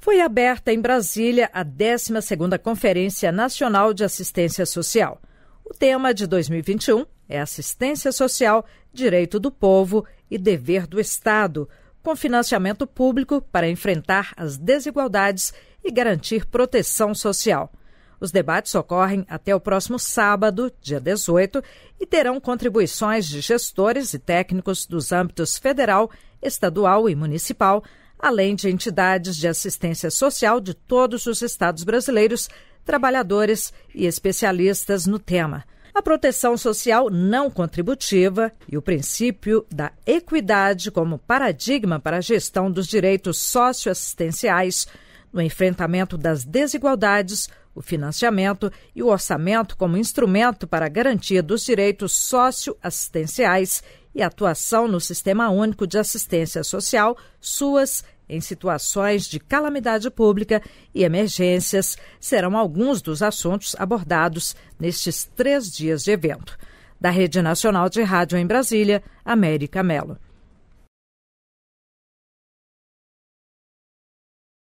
foi aberta em Brasília a 12ª Conferência Nacional de Assistência Social. O tema de 2021 é Assistência Social, Direito do Povo e Dever do Estado, com financiamento público para enfrentar as desigualdades e garantir proteção social. Os debates ocorrem até o próximo sábado, dia 18, e terão contribuições de gestores e técnicos dos âmbitos federal, estadual e municipal, além de entidades de assistência social de todos os estados brasileiros, trabalhadores e especialistas no tema. A proteção social não contributiva e o princípio da equidade como paradigma para a gestão dos direitos socioassistenciais no enfrentamento das desigualdades, o financiamento e o orçamento como instrumento para a garantia dos direitos socioassistenciais e atuação no Sistema Único de Assistência Social, SUAS, em situações de calamidade pública e emergências serão alguns dos assuntos abordados nestes três dias de evento. Da Rede Nacional de Rádio em Brasília, América Mello.